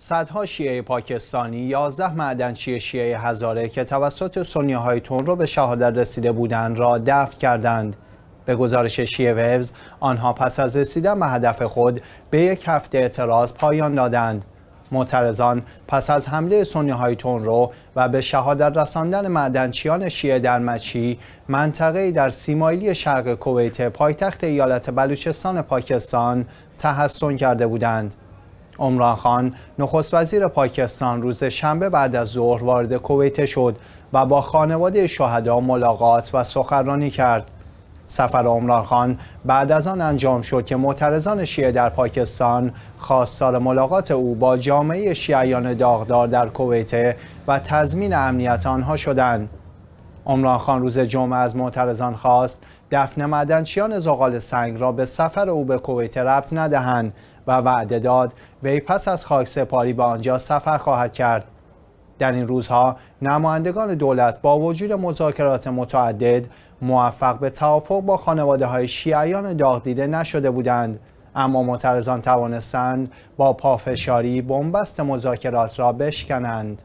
صدها شیعه پاکستانی 11 معدنچی شیعه هزاره که توسط سنیه های تون رو به شهادت رسیده بودند را دفع کردند به گزارش شیعه ویوز آنها پس از رسیدن به هدف خود به یک هفته اعتراض پایان دادند معترضان پس از حمله سنیه های تون و به شهادت رساندن معدنچیان شیعه در مچی منطقه در سیمایلی شرق کویت پایتخت ایالت بلوچستان پاکستان تحسن کرده بودند عمران خان نخست وزیر پاکستان روز شنبه بعد از ظهر وارد کویت شد و با خانواده شهدا ملاقات و سخنرانی کرد سفر عمران خان بعد از آن انجام شد که معترضان شیعه در پاکستان خواستار ملاقات او با جامعه شیعیان داغدار در کویت و تضمین امنیت آنها شدند عمران خان روز جمعه از معترضان خواست دفن معدنچیان زغال سنگ را به سفر او به کویت ربط ندهند و وعده داد وی پس از خاک سپاری به آنجا سفر خواهد کرد در این روزها نمایندگان دولت با وجود مذاکرات متعدد موفق به توافق با خانواده های شیعیان داغ دیده نشده بودند اما معترضان توانستند با پافشاری بنبست مذاکرات را بشکنند